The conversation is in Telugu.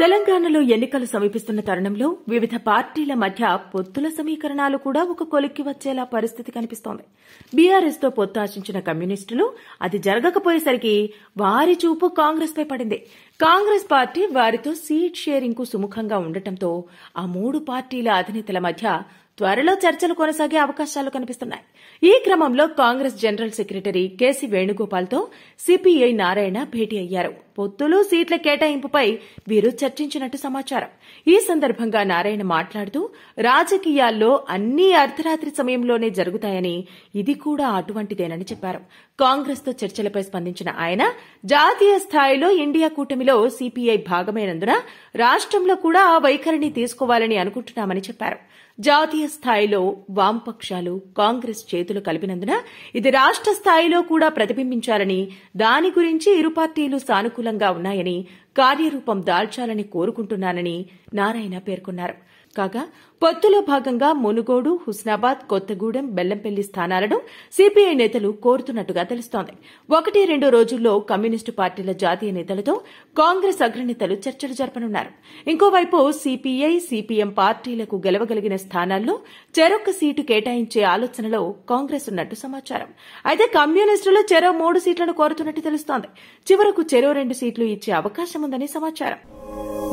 తెలంగాణలో ఎన్నికలు సమీపిస్తున్న తరుణంలో వివిధ పార్టీల మధ్య పొత్తుల సమీకరణాలు కూడా ఒక కొలిక్కి వచ్చేలా పరిస్థితి కనిపిస్తోంది బీఆర్ఎస్ తో పొత్తు ఆశించిన కమ్యూనిస్టులు అది జరగకపోయేసరికి వారి చూపు కాంగ్రెస్ పై పడింది కాంగ్రెస్ పార్టీ వారితో సీట్ షేరింగ్ కు సుముఖంగా ఉండటంతో ఆ మూడు పార్టీల అధినేతల మధ్య త్వరలో చర్చలు కొనసాగే అవకాశాలు కనిపిస్తున్నాయి ఈ క్రమంలో కాంగ్రెస్ జనరల్ సెక్రటరీ కేసీ వేణుగోపాల్తో సిపిఐ నారాయణ భేటీ అయ్యారు పొత్తులు సీట్ల కేటాయింపుపై వీరు చర్చించినట్టు సమాచారం ఈ సందర్భంగా నారాయణ మాట్లాడుతూ రాజకీయాల్లో అన్ని అర్ధరాత్రి సమయంలోనే జరుగుతాయని ఇది కూడా అటువంటిదేనని చెప్పారు కాంగ్రెస్ తో చర్చలపై స్పందించిన ఆయన జాతీయ స్థాయిలో ఇండియా కూటమిలో సిపిఐ భాగమైనందున రాష్టంలో కూడా ఆ వైఖరిని తీసుకోవాలని అనుకుంటున్నామని చెప్పారు జాతీయ స్థాయిలో వామపక్షాలు కాంగ్రెస్ చేతులు కలిపినందున ఇది రాష్ట స్థాయిలో కూడా ప్రతిబింబించాలని దాని గురించి ఇరు పార్టీలు సానుకూలంగా ఉన్నాయని కార్యరూపం దాల్చాలని కోరుకుంటున్నానని నారాయణ పేర్కొన్నారు కాగా పొత్తులో భాగంగా మునుగోడు హుస్నాబాద్ కొత్తగూడెం బెల్లంపల్లి స్థానాలను సిపిఐ నేతలు కోరుతున్నట్టుగా తెలుస్తోంది ఒకటి రెండు రోజుల్లో కమ్యూనిస్టు పార్టీల జాతీయ నేతలతో కాంగ్రెస్ అగ్రనేతలు చర్చలు జరపనున్నారు ఇంకోవైపు సిపిఐ సిపిఎం పార్టీలకు గెలవగలిగిన స్థానాల్లో చెరొక్క సీటు కేటాయించే ఆలోచనలో కాంగ్రెస్ ఉన్నట్టు సమాచారం అయితే కమ్యూనిస్టులు చెరో మూడు సీట్లను కోరుతున్నట్టు తెలుస్తోంది చివరకు చెరో రెండు సీట్లు ఇచ్చే అవకాశం ఉందని సమాచారం